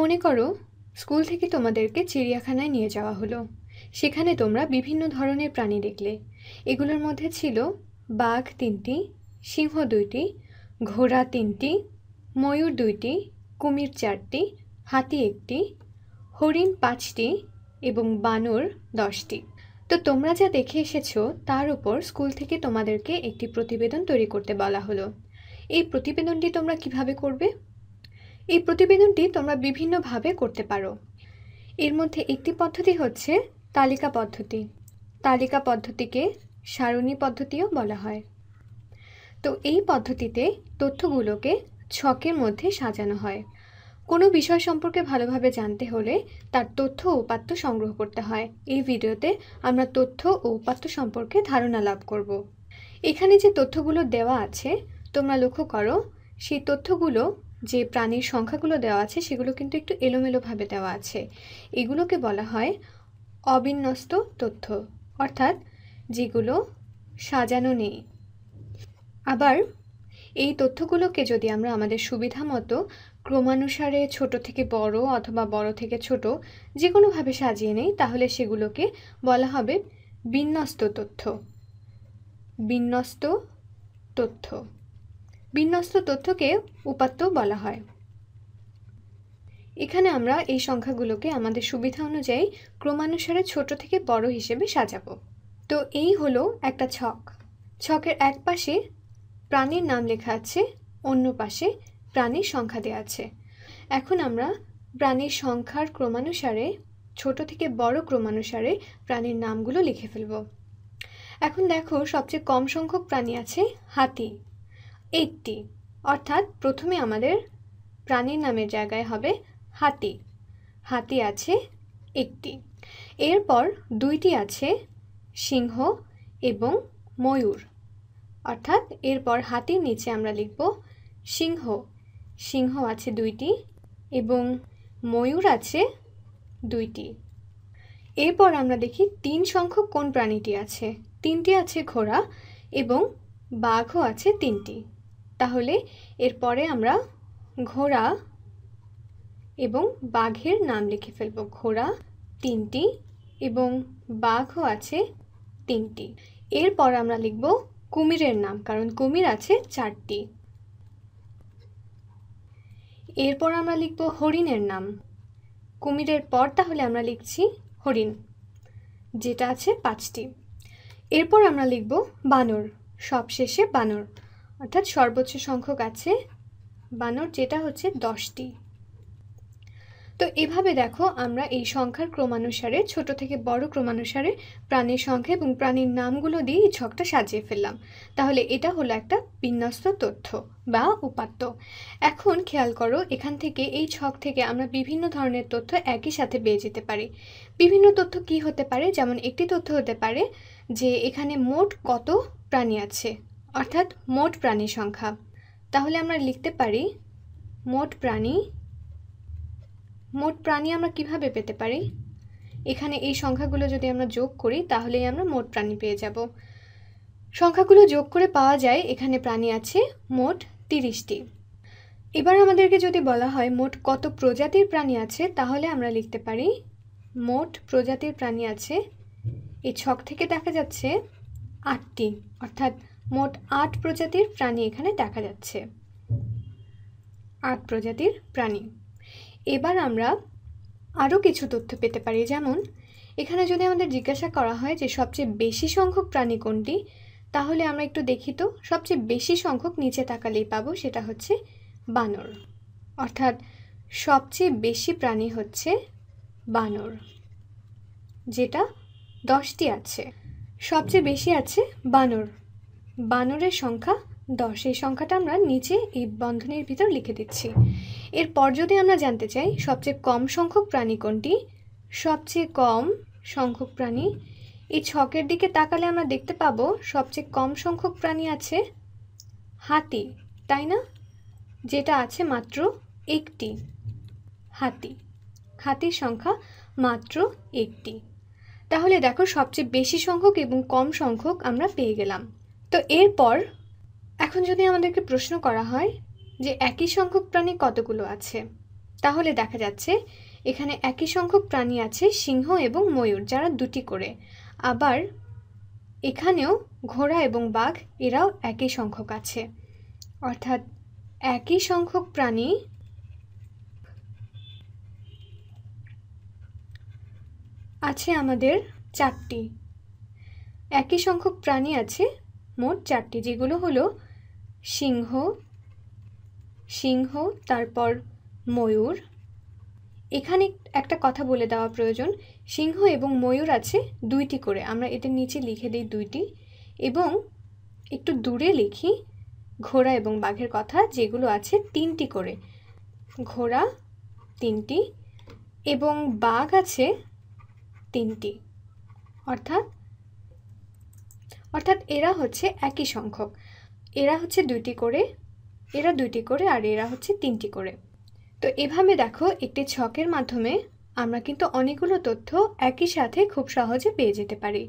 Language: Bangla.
মনে করো স্কুল থেকে তোমাদেরকে চিড়িয়াখানায় নিয়ে যাওয়া হলো সেখানে তোমরা বিভিন্ন ধরনের প্রাণী দেখলে এগুলোর মধ্যে ছিল বাঘ তিনটি সিংহ দুইটি ঘোড়া তিনটি ময়ূর দুইটি কুমির চারটি হাতি একটি হরিণ পাঁচটি এবং বানর দশটি তো তোমরা যা দেখে এসেছো তার উপর স্কুল থেকে তোমাদেরকে একটি প্রতিবেদন তৈরি করতে বলা হলো এই প্রতিবেদনটি তোমরা কিভাবে করবে এই প্রতিবেদনটি তোমরা বিভিন্নভাবে করতে পারো এর মধ্যে একটি পদ্ধতি হচ্ছে তালিকা পদ্ধতি তালিকা পদ্ধতিকে সারণী পদ্ধতিও বলা হয় তো এই পদ্ধতিতে তথ্যগুলোকে ছকের মধ্যে সাজানো হয় কোনো বিষয় সম্পর্কে ভালোভাবে জানতে হলে তার তথ্য ও উপাত্ত সংগ্রহ করতে হয় এই ভিডিওতে আমরা তথ্য ও উপাত্ত সম্পর্কে ধারণা লাভ করব। এখানে যে তথ্যগুলো দেওয়া আছে তোমরা লক্ষ্য করো সেই তথ্যগুলো যে প্রাণীর সংখ্যাগুলো দেওয়া আছে সেগুলো কিন্তু একটু এলোমেলোভাবে দেওয়া আছে এগুলোকে বলা হয় অবিন্যস্ত তথ্য অর্থাৎ যেগুলো সাজানো নেই আবার এই তথ্যগুলোকে যদি আমরা আমাদের সুবিধা মতো ক্রমানুসারে ছোট থেকে বড় অথবা বড় থেকে ছোট যে কোনোভাবে সাজিয়ে নেই তাহলে সেগুলোকে বলা হবে বিন্যস্ত তথ্য বিন্যস্ত তথ্য বিন্যস্ত তথ্যকে উপাত্ত বলা হয় এখানে আমরা এই সংখ্যাগুলোকে আমাদের সুবিধা অনুযায়ী ক্রমানুসারে ছোট থেকে বড় হিসেবে সাজাবো তো এই হলো একটা ছক ছকের এক পাশে প্রাণীর নাম লেখা আছে অন্য পাশে প্রাণীর সংখ্যা দেওয়া আছে এখন আমরা প্রাণীর সংখ্যার ক্রমানুসারে ছোট থেকে বড় ক্রমানুসারে প্রাণীর নামগুলো লিখে ফেলব এখন দেখো সবচেয়ে কম সংখ্যক প্রাণী আছে হাতি এইটটি অর্থাৎ প্রথমে আমাদের প্রাণীর নামের জায়গায় হবে হাতি হাতি আছে একটি এরপর দুইটি আছে সিংহ এবং ময়ূর অর্থাৎ এরপর হাতির নিচে আমরা লিখব সিংহ সিংহ আছে দুইটি এবং ময়ূর আছে দুইটি এরপর আমরা দেখি তিন সংখ্যক কোন প্রাণীটি আছে তিনটি আছে ঘোড়া এবং বাঘও আছে তিনটি তাহলে এরপরে আমরা ঘোড়া এবং বাঘের নাম লিখে ফেলব ঘোড়া তিনটি এবং বাঘও আছে তিনটি এরপর আমরা লিখব কুমিরের নাম কারণ কুমির আছে চারটি এরপর আমরা লিখব হরিণের নাম কুমিরের পর তাহলে আমরা লিখছি হরিণ যেটা আছে পাঁচটি এরপর আমরা লিখব বানর সবশেষে বানর অর্থাৎ সর্বোচ্চ সংখ্যক আছে বানর যেটা হচ্ছে দশটি তো এভাবে দেখো আমরা এই সংখ্যার ক্রমানুসারে ছোট থেকে বড় ক্রমানুসারে প্রাণীর সংখ্যা এবং প্রাণীর নামগুলো দিয়ে এই ছকটা সাজিয়ে ফেললাম তাহলে এটা হলো একটা বিন্যস্ত তথ্য বা উপাত্ত এখন খেয়াল করো এখান থেকে এই ছক থেকে আমরা বিভিন্ন ধরনের তথ্য একই সাথে পেয়ে যেতে পারি বিভিন্ন তথ্য কি হতে পারে যেমন একটি তথ্য হতে পারে যে এখানে মোট কত প্রাণী আছে অর্থাৎ মোট প্রাণী সংখ্যা তাহলে আমরা লিখতে পারি মোট প্রাণী মোট প্রাণী আমরা কিভাবে পেতে পারি এখানে এই সংখ্যাগুলো যদি আমরা যোগ করি তাহলেই আমরা মোট প্রাণী পেয়ে যাব সংখ্যাগুলো যোগ করে পাওয়া যায় এখানে প্রাণী আছে মোট তিরিশটি এবার আমাদেরকে যদি বলা হয় মোট কত প্রজাতির প্রাণী আছে তাহলে আমরা লিখতে পারি মোট প্রজাতির প্রাণী আছে এই ছক থেকে দেখা যাচ্ছে আটটি অর্থাৎ মোট আট প্রজাতির প্রাণী এখানে দেখা যাচ্ছে আট প্রজাতির প্রাণী এবার আমরা আরও কিছু তথ্য পেতে পারি যেমন এখানে যদি আমাদের জিজ্ঞাসা করা হয় যে সবচেয়ে বেশি সংখ্যক প্রাণী কোনটি তাহলে আমরা একটু দেখি তো সবচেয়ে বেশি সংখ্যক নিচে তাকালেই পাবো সেটা হচ্ছে বানর অর্থাৎ সবচেয়ে বেশি প্রাণী হচ্ছে বানর যেটা দশটি আছে সবচেয়ে বেশি আছে বানর বানরের সংখ্যা দশ এই সংখ্যাটা আমরা নিচে এই বন্ধনীর ভিতর লিখে দিচ্ছি এরপর যদি আমরা জানতে চাই সবচেয়ে কম সংখ্যক প্রাণী কোনটি সবচেয়ে কম সংখ্যক প্রাণী এই ছকের দিকে তাকালে আমরা দেখতে পাবো সবচেয়ে কম সংখ্যক প্রাণী আছে হাতি তাই না যেটা আছে মাত্র একটি হাতি হাতির সংখ্যা মাত্র একটি তাহলে দেখো সবচেয়ে বেশি সংখ্যক এবং কম সংখ্যক আমরা পেয়ে গেলাম তো এরপর এখন যদি আমাদেরকে প্রশ্ন করা হয় যে একই সংখ্যক প্রাণী কতগুলো আছে তাহলে দেখা যাচ্ছে এখানে একই সংখ্যক প্রাণী আছে সিংহ এবং ময়ূর যারা দুটি করে আবার এখানেও ঘোড়া এবং বাঘ এরাও একই সংখ্যক আছে অর্থাৎ একই সংখ্যক প্রাণী আছে আমাদের চারটি একই সংখ্যক প্রাণী আছে মোট চারটি যেগুলো হলো সিংহ সিংহ তারপর ময়ূর এখানে একটা কথা বলে দেওয়া প্রয়োজন সিংহ এবং ময়ূর আছে দুইটি করে আমরা এদের নিচে লিখে দিই দুইটি এবং একটু দূরে লিখি ঘোড়া এবং বাঘের কথা যেগুলো আছে তিনটি করে ঘোড়া তিনটি এবং বাঘ আছে তিনটি অর্থাৎ অর্থাৎ এরা হচ্ছে একই সংখ্যক এরা হচ্ছে দুইটি করে এরা দুইটি করে আর এরা হচ্ছে তিনটি করে তো এভাবে দেখো একটি ছকের মাধ্যমে আমরা কিন্তু অনেকগুলো তথ্য একই সাথে খুব সহজে পেয়ে যেতে পারি